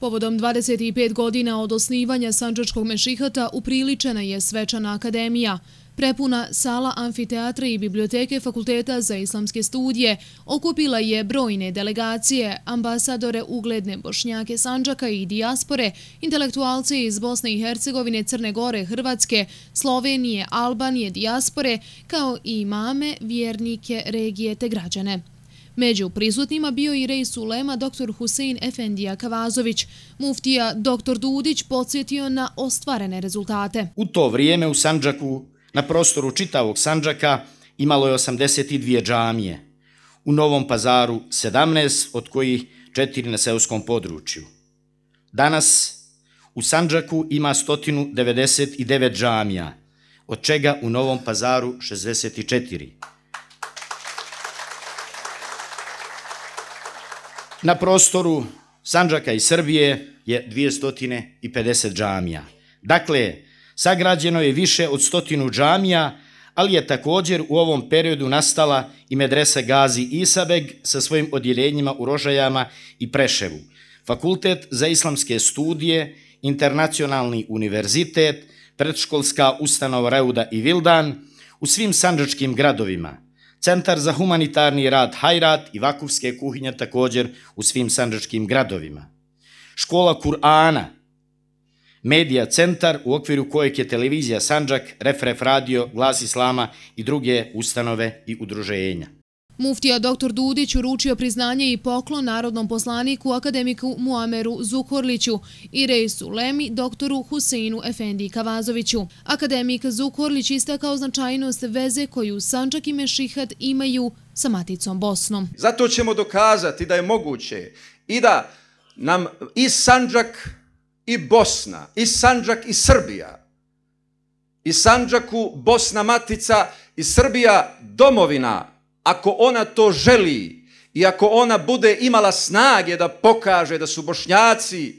Povodom 25 godina od osnivanja Sanđačkog mešihata upriličena je Svečana akademija. Prepuna sala amfiteatra i biblioteke Fakulteta za islamske studije okupila je brojne delegacije, ambasadore ugledne Bošnjake Sanđaka i dijaspore, intelektualce iz Bosne i Hercegovine, Crne Gore, Hrvatske, Slovenije, Albanije, dijaspore, kao i imame, vjernike, regije te građane. Među prisutnima bio i rejs Sulema dr. Husein Efendija Kavazović. Muftija dr. Dudić podsjetio na ostvarene rezultate. U to vrijeme u Sanđaku, na prostoru čitavog Sanđaka, imalo je 82 džamije. U Novom pazaru 17, od kojih četiri na seoskom području. Danas u Sanđaku ima 199 džamija, od čega u Novom pazaru 64 na prostoru Sanđaka i Srbije je 250 džamija. Dakle, sagrađeno je više od stotinu džamija, ali je također u ovom periodu nastala i medresa Gazi Isabeg sa svojim odjeljenjima u Rožajama i Preševu. Fakultet za islamske studije, Internacionalni univerzitet, predškolska ustanova Reuda i Vildan, u svim sanđačkim gradovima – Centar za humanitarni rad Hajrat i Vakufske kuhinje također u svim sandžačkim gradovima. Škola Kur'ana, medija centar u okviru kojeg je televizija Sandžak, Refref Radio, Glas Islama i druge ustanove i udruženja. Muftija dr. Dudić uručio priznanje i poklon narodnom poslaniku akademiku Muameru Zukorliću i rejsu Lemi dr. Huseinu Efendi Kavazoviću. Akademik Zukorlić istakao značajnost veze koju Sanđak i Mešihad imaju sa Maticom Bosnom. Zato ćemo dokazati da je moguće i da nam i Sanđak i Bosna, i Sanđak i Srbija, i Sanđaku Bosna Matica i Srbija domovina Matica, ako ona to želi i ako ona bude imala snage da pokaže da su bošnjaci e,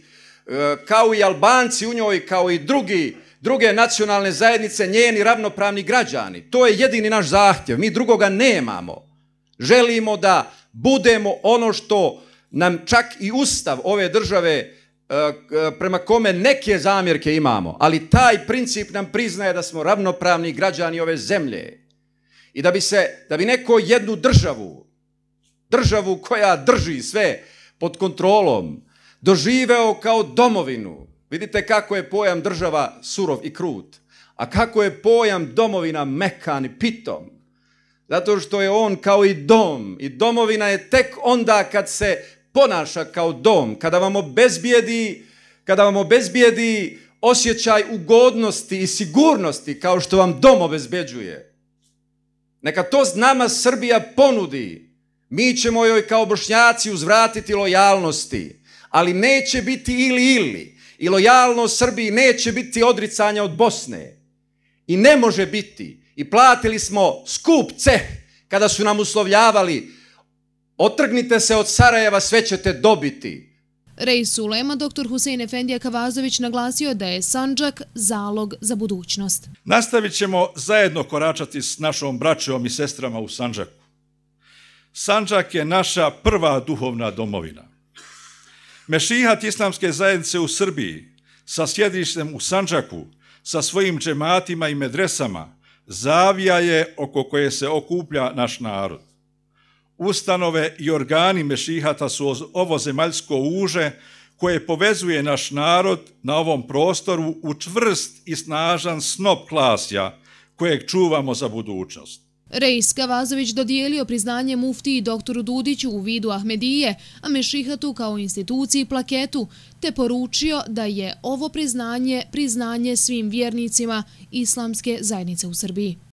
kao i albanci u njoj, kao i drugi, druge nacionalne zajednice, njeni ravnopravni građani. To je jedini naš zahtjev. Mi drugoga nemamo. Želimo da budemo ono što nam čak i ustav ove države e, e, prema kome neke zamjerke imamo, ali taj princip nam priznaje da smo ravnopravni građani ove zemlje. I da bi, se, da bi neko jednu državu, državu koja drži sve pod kontrolom, doživeo kao domovinu, vidite kako je pojam država surov i krut, a kako je pojam domovina mekan i pitom, zato što je on kao i dom, i domovina je tek onda kad se ponaša kao dom, kada vam obezbijedi, kada vam obezbijedi osjećaj ugodnosti i sigurnosti kao što vam dom obezbeđuje. Neka to nama Srbija ponudi. Mi ćemo joj kao bošnjaci uzvratiti lojalnosti. Ali neće biti ili ili. I lojalno Srbiji neće biti odricanja od Bosne. I ne može biti. I platili smo skup ceh kada su nam uslovljavali otrgnite se od Sarajeva, sve ćete dobiti. Rejs Sulema, dr. Husein Efendija Kavazović naglasio da je Sanđak zalog za budućnost. Nastavit ćemo zajedno koračati s našom braćom i sestrama u Sanđaku. Sanđak je naša prva duhovna domovina. Mešihat islamske zajednice u Srbiji sa sjedištem u Sanđaku, sa svojim džematima i medresama, zavija je oko koje se okuplja naš narod ustanove i organi mešihata su ovo zemaljsko uže koje povezuje naš narod na ovom prostoru u čvrst i snažan snop klasja kojeg čuvamo za budućnost. Rejs Kavazović dodijelio priznanje mufti doktoru Dudiću u vidu Ahmedije, a Mešihatu kao instituciji plaketu, te poručio da je ovo priznanje priznanje svim vjernicima islamske zajednice u Srbiji.